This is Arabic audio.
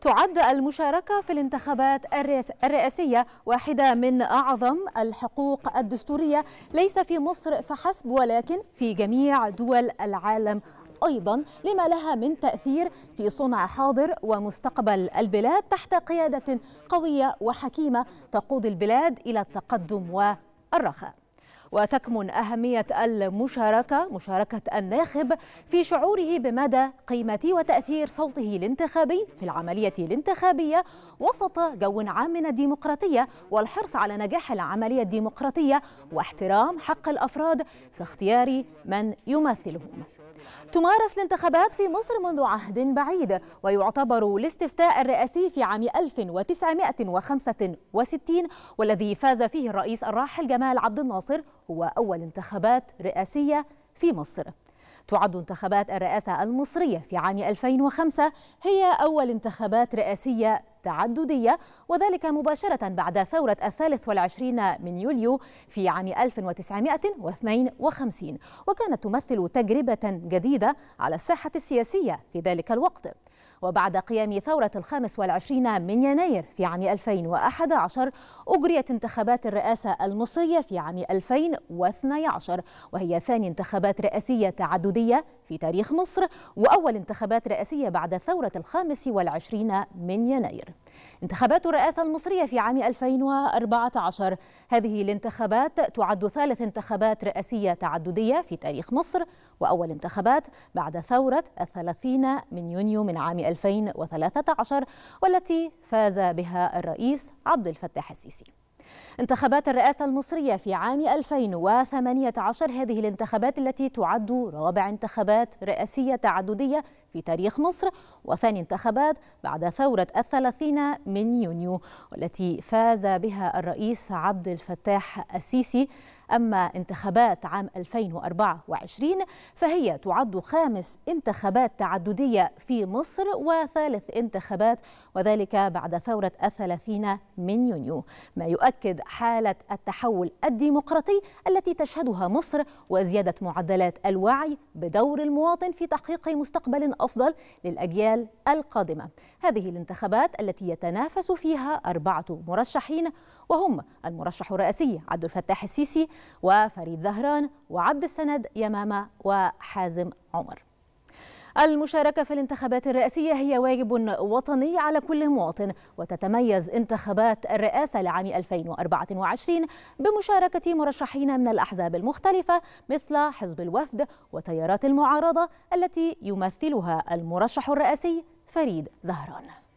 تعد المشاركة في الانتخابات الرئاسية واحدة من أعظم الحقوق الدستورية ليس في مصر فحسب ولكن في جميع دول العالم أيضا لما لها من تأثير في صنع حاضر ومستقبل البلاد تحت قيادة قوية وحكيمة تقود البلاد إلى التقدم والرخاء وتكمن أهمية المشاركة مشاركة الناخب في شعوره بمدى قيمة وتأثير صوته الانتخابي في العملية الانتخابية وسط جو عام من الديمقراطية والحرص على نجاح العملية الديمقراطية واحترام حق الأفراد في اختيار من يمثلهم تمارس الانتخابات في مصر منذ عهد بعيد ويعتبر الاستفتاء الرئاسي في عام 1965 والذي فاز فيه الرئيس الراحل جمال عبد الناصر هو أول انتخابات رئاسية في مصر تعد انتخابات الرئاسة المصرية في عام 2005 هي أول انتخابات رئاسية تعددية وذلك مباشرة بعد ثورة الثالث والعشرين من يوليو في عام 1952 وكانت تمثل تجربة جديدة على الساحة السياسية في ذلك الوقت وبعد قيام ثورة الخامس والعشرين من يناير في عام 2011 أجريت انتخابات الرئاسة المصرية في عام 2012 وهي ثاني انتخابات رئاسية تعددية في تاريخ مصر وأول انتخابات رئاسية بعد ثورة الخامس والعشرين من يناير انتخابات الرئاسة المصرية في عام 2014 هذه الانتخابات تعد ثالث انتخابات رئاسية تعددية في تاريخ مصر وأول انتخابات بعد ثورة الثلاثين من يونيو من عام 2013 والتي فاز بها الرئيس عبد الفتاح السيسي انتخابات الرئاسة المصرية في عام 2018 هذه الانتخابات التي تعد رابع انتخابات رئاسية تعددية في تاريخ مصر وثاني انتخابات بعد ثورة الثلاثين من يونيو والتي فاز بها الرئيس عبد الفتاح السيسي أما انتخابات عام 2024 فهي تعد خامس انتخابات تعددية في مصر وثالث انتخابات وذلك بعد ثورة الثلاثين من يونيو ما يؤكد حالة التحول الديمقراطي التي تشهدها مصر وزيادة معدلات الوعي بدور المواطن في تحقيق مستقبل الأفضل للأجيال القادمة هذه الانتخابات التي يتنافس فيها أربعة مرشحين وهم المرشح الرئاسي عبد الفتاح السيسي وفريد زهران وعبد السند يمامة وحازم عمر المشاركة في الانتخابات الرئاسية هي واجب وطني على كل مواطن وتتميز انتخابات الرئاسة لعام 2024 بمشاركة مرشحين من الأحزاب المختلفة مثل حزب الوفد وتيارات المعارضة التي يمثلها المرشح الرئاسي فريد زهران